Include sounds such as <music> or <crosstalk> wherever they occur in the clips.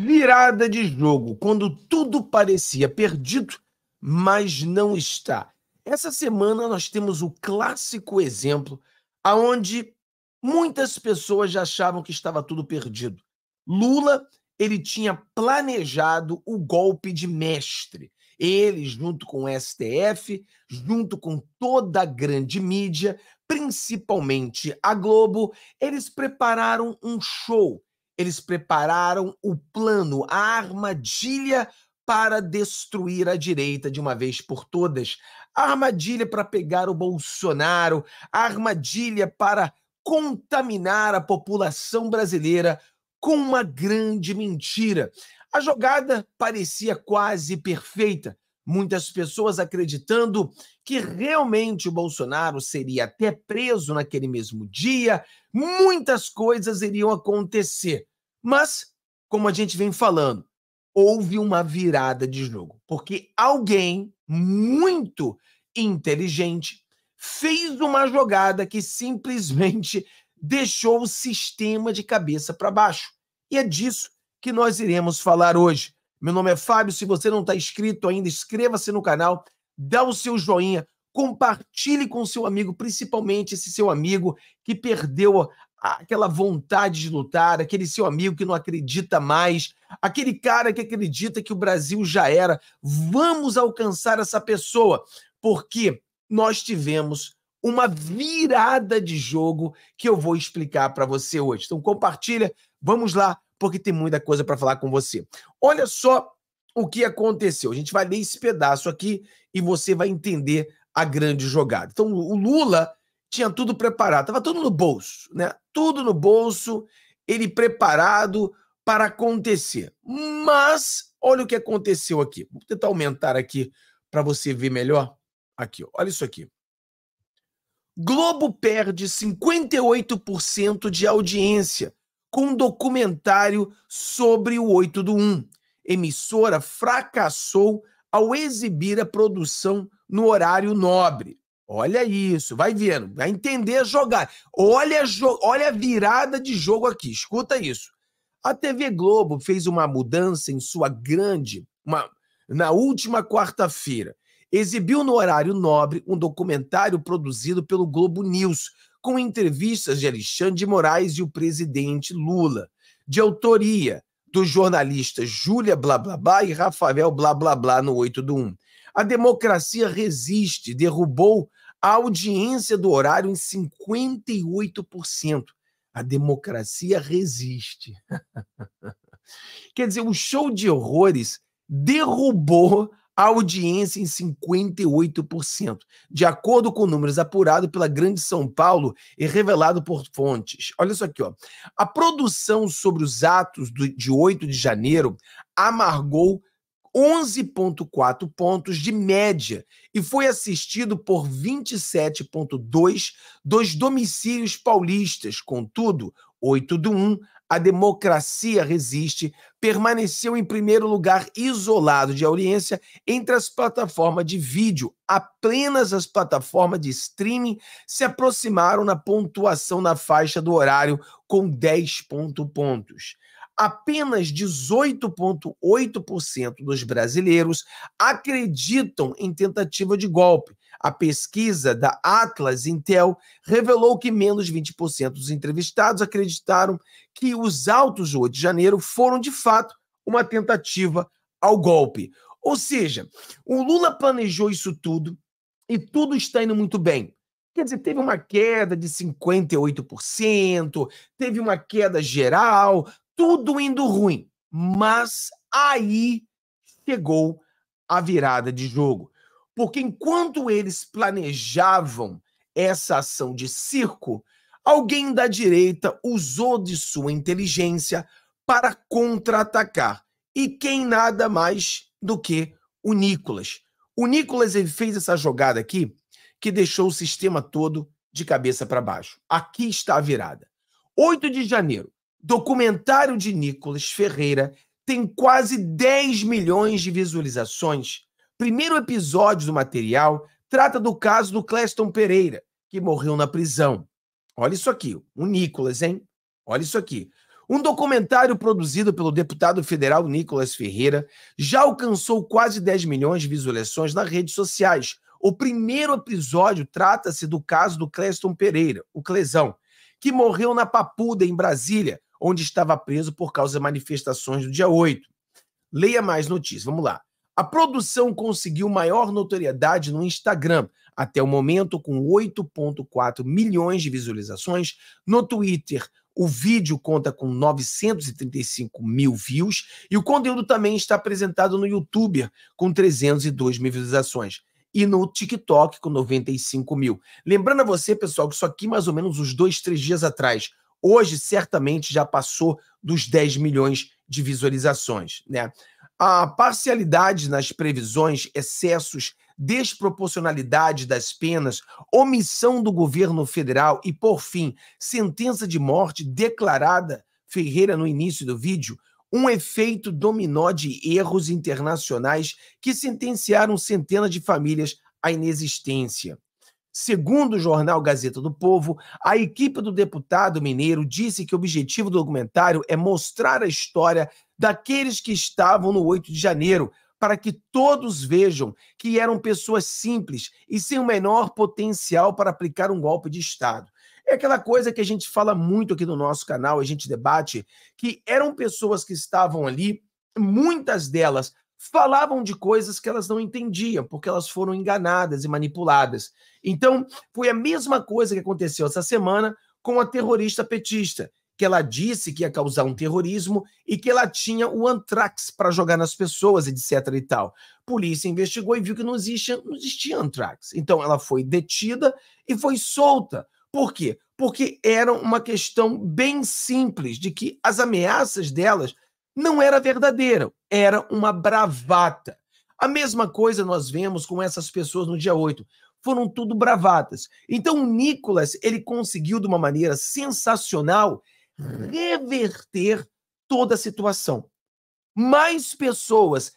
virada de jogo, quando tudo parecia perdido, mas não está. Essa semana nós temos o clássico exemplo aonde muitas pessoas já achavam que estava tudo perdido. Lula, ele tinha planejado o golpe de mestre. Ele, junto com o STF, junto com toda a grande mídia, principalmente a Globo, eles prepararam um show eles prepararam o plano, a armadilha para destruir a direita de uma vez por todas, a armadilha para pegar o Bolsonaro, a armadilha para contaminar a população brasileira com uma grande mentira. A jogada parecia quase perfeita, muitas pessoas acreditando que realmente o Bolsonaro seria até preso naquele mesmo dia, muitas coisas iriam acontecer. Mas, como a gente vem falando, houve uma virada de jogo, porque alguém muito inteligente fez uma jogada que simplesmente deixou o sistema de cabeça para baixo. E é disso que nós iremos falar hoje. Meu nome é Fábio. Se você não está inscrito ainda, inscreva-se no canal, dá o seu joinha, compartilhe com seu amigo, principalmente esse seu amigo que perdeu aquela vontade de lutar, aquele seu amigo que não acredita mais, aquele cara que acredita que o Brasil já era. Vamos alcançar essa pessoa, porque nós tivemos uma virada de jogo que eu vou explicar para você hoje. Então compartilha, vamos lá porque tem muita coisa para falar com você. Olha só o que aconteceu. A gente vai ler esse pedaço aqui e você vai entender a grande jogada. Então, o Lula tinha tudo preparado, estava tudo no bolso, né? Tudo no bolso, ele preparado para acontecer. Mas olha o que aconteceu aqui. Vou tentar aumentar aqui para você ver melhor. Aqui, olha isso aqui. Globo perde 58% de audiência com um documentário sobre o 8 do 1. Emissora fracassou ao exibir a produção no horário nobre. Olha isso, vai vendo, vai entender jogar. Olha, jo olha a virada de jogo aqui, escuta isso. A TV Globo fez uma mudança em sua grande, uma, na última quarta-feira. Exibiu no horário nobre um documentário produzido pelo Globo News com entrevistas de Alexandre de Moraes e o presidente Lula, de autoria dos jornalistas Júlia Blá Blá Blá e Rafael Blá Blá Blá no 8 do 1. A democracia resiste, derrubou a audiência do horário em 58%. A democracia resiste. <laughs> Quer dizer, o show de horrores derrubou audiência em 58%, de acordo com números apurados pela Grande São Paulo e revelado por fontes. Olha isso aqui, ó. A produção sobre os atos do, de 8 de janeiro amargou 11.4 pontos de média e foi assistido por 27.2 dos domicílios paulistas. Contudo, 8 do 1 a democracia resiste, permaneceu em primeiro lugar isolado de audiência entre as plataformas de vídeo. Apenas as plataformas de streaming se aproximaram na pontuação na faixa do horário com 10 ponto pontos apenas 18,8% dos brasileiros acreditam em tentativa de golpe, a pesquisa da Atlas Intel revelou que menos de 20% dos entrevistados acreditaram que os autos do 8 de janeiro foram, de fato, uma tentativa ao golpe. Ou seja, o Lula planejou isso tudo e tudo está indo muito bem. Quer dizer, teve uma queda de 58%, teve uma queda geral, tudo indo ruim. Mas aí chegou a virada de jogo. Porque enquanto eles planejavam essa ação de circo, alguém da direita usou de sua inteligência para contra-atacar. E quem nada mais do que o Nicolas. O Nicolas ele fez essa jogada aqui que deixou o sistema todo de cabeça para baixo. Aqui está a virada. 8 de janeiro, documentário de Nicolas Ferreira tem quase 10 milhões de visualizações primeiro episódio do material trata do caso do Cleston Pereira, que morreu na prisão. Olha isso aqui, o Nicolas, hein? Olha isso aqui. Um documentário produzido pelo deputado federal Nicolas Ferreira já alcançou quase 10 milhões de visualizações nas redes sociais. O primeiro episódio trata-se do caso do Cleston Pereira, o Clesão, que morreu na Papuda, em Brasília, onde estava preso por causa de manifestações do dia 8. Leia mais notícias, vamos lá. A produção conseguiu maior notoriedade no Instagram, até o momento com 8,4 milhões de visualizações. No Twitter, o vídeo conta com 935 mil views e o conteúdo também está apresentado no YouTube, com 302 mil visualizações. E no TikTok, com 95 mil. Lembrando a você, pessoal, que isso aqui mais ou menos uns dois, três dias atrás. Hoje, certamente, já passou dos 10 milhões de visualizações, né? a parcialidade nas previsões, excessos, desproporcionalidade das penas, omissão do governo federal e, por fim, sentença de morte declarada, Ferreira no início do vídeo, um efeito dominó de erros internacionais que sentenciaram centenas de famílias à inexistência. Segundo o jornal Gazeta do Povo, a equipe do deputado mineiro disse que o objetivo do documentário é mostrar a história daqueles que estavam no 8 de janeiro, para que todos vejam que eram pessoas simples e sem o menor potencial para aplicar um golpe de Estado. É aquela coisa que a gente fala muito aqui no nosso canal, a gente debate, que eram pessoas que estavam ali, muitas delas falavam de coisas que elas não entendiam, porque elas foram enganadas e manipuladas. Então, foi a mesma coisa que aconteceu essa semana com a terrorista petista, que ela disse que ia causar um terrorismo e que ela tinha o antrax para jogar nas pessoas, etc e tal. Polícia investigou e viu que não existia, não existia antrax. Então ela foi detida e foi solta. Por quê? Porque era uma questão bem simples de que as ameaças delas não era verdadeiro, era uma bravata. A mesma coisa nós vemos com essas pessoas no dia 8. Foram tudo bravatas. Então o Nicolas, ele conseguiu de uma maneira sensacional reverter toda a situação. Mais pessoas,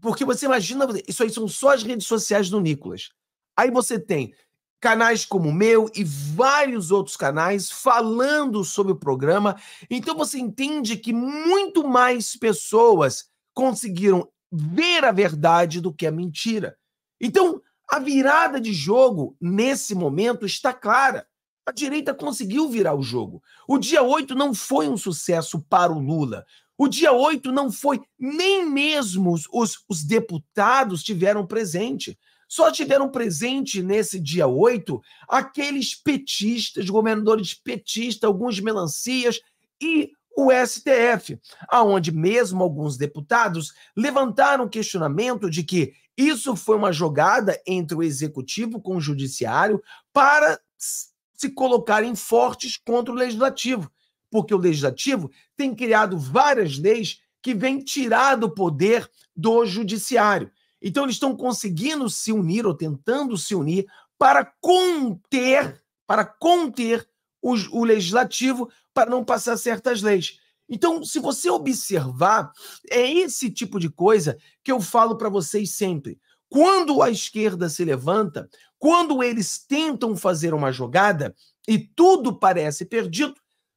porque você imagina, isso aí são só as redes sociais do Nicolas. Aí você tem canais como o meu e vários outros canais falando sobre o programa. Então você entende que muito mais pessoas conseguiram ver a verdade do que a mentira. Então, a virada de jogo nesse momento está clara. A direita conseguiu virar o jogo. O dia 8 não foi um sucesso para o Lula. O dia 8 não foi, nem mesmo os, os deputados tiveram presente. Só tiveram presente nesse dia 8 aqueles petistas, governadores petistas, alguns melancias e o STF, aonde mesmo alguns deputados levantaram questionamento de que isso foi uma jogada entre o executivo com o judiciário para se colocarem fortes contra o legislativo, porque o legislativo tem criado várias leis que vêm tirar do poder do judiciário. Então, eles estão conseguindo se unir ou tentando se unir para conter, para conter os, o legislativo para não passar certas leis. Então, se você observar, é esse tipo de coisa que eu falo para vocês sempre. Quando a esquerda se levanta, quando eles tentam fazer uma jogada e tudo parece perdido,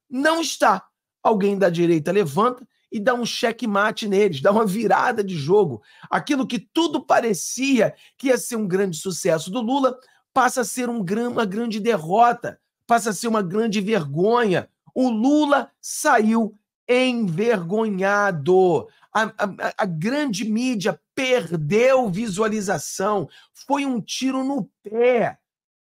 não está. Alguém da direita levanta e dá um checkmate neles, dá uma virada de jogo. Aquilo que tudo parecia que ia ser um grande sucesso do Lula passa a ser um, uma grande derrota, passa a ser uma grande vergonha. O Lula saiu envergonhado. A, a, a, grande mídia perdeu visualização. Foi um tiro no pé.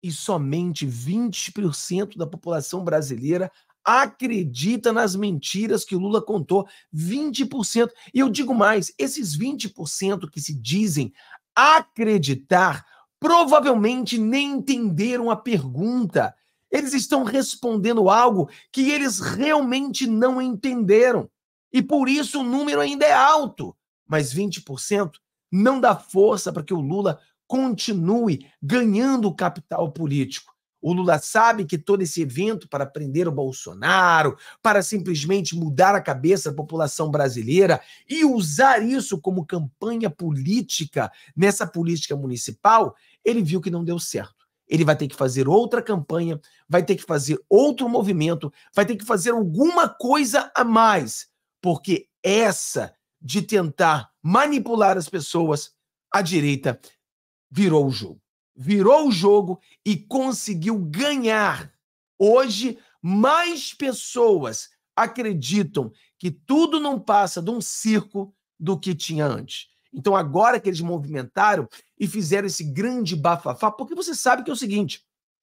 E somente 20% da população brasileira acredita nas mentiras que o Lula contou. 20%. E eu digo mais: esses 20% que se dizem acreditar provavelmente nem entenderam a pergunta. Eles estão respondendo algo que eles realmente não entenderam. E por isso o número ainda é alto. Mas 20% não dá força para que o Lula continue ganhando capital político. O Lula sabe que todo esse evento para prender o Bolsonaro, para simplesmente mudar a cabeça da população brasileira e usar isso como campanha política nessa política municipal, ele viu que não deu certo. Ele vai ter que fazer outra campanha, vai ter que fazer outro movimento, vai ter que fazer alguma coisa a mais, porque essa de tentar manipular as pessoas, a direita virou o jogo virou o jogo e conseguiu ganhar. Hoje, mais pessoas acreditam que tudo não passa de um circo do que tinha antes. Então, agora que eles movimentaram e fizeram esse grande bafafá, porque você sabe que é o seguinte: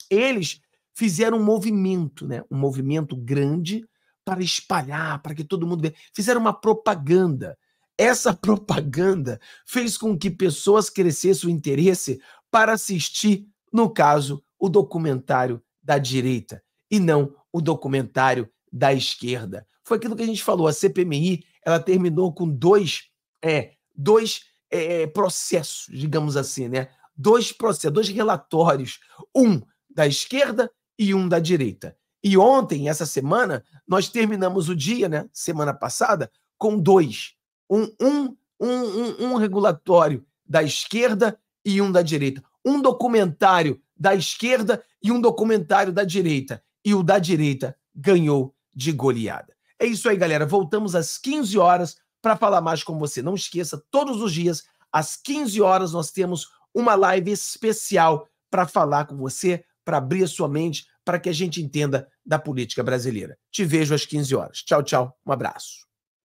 eles fizeram um movimento, né? um movimento grande para espalhar, para que todo mundo veja. Fizeram uma propaganda. Essa <laughs> propaganda fez com que pessoas crescessem o interesse para assistir, no caso, o documentário da direita e não o documentário da esquerda. Foi aquilo que a gente falou, a CPMI ela terminou com dois, é, dois é, é, processos, digamos assim, né? Dois processos, dois relatórios, um da esquerda e um da direita. E ontem, essa semana, nós terminamos o dia, né? Semana passada, com dois. Um, um, um, um, um regulatório da esquerda e um da direita. Um documentário da esquerda e um documentário da direita. E o da direita ganhou de goleada. É isso aí, galera. Voltamos às 15 horas para falar mais com você. Não esqueça, todos os dias, às 15 horas, nós temos uma live especial para falar com você, para abrir a sua mente, para que a gente entenda da política brasileira. Te vejo às 15 horas. Tchau, tchau. Um abraço.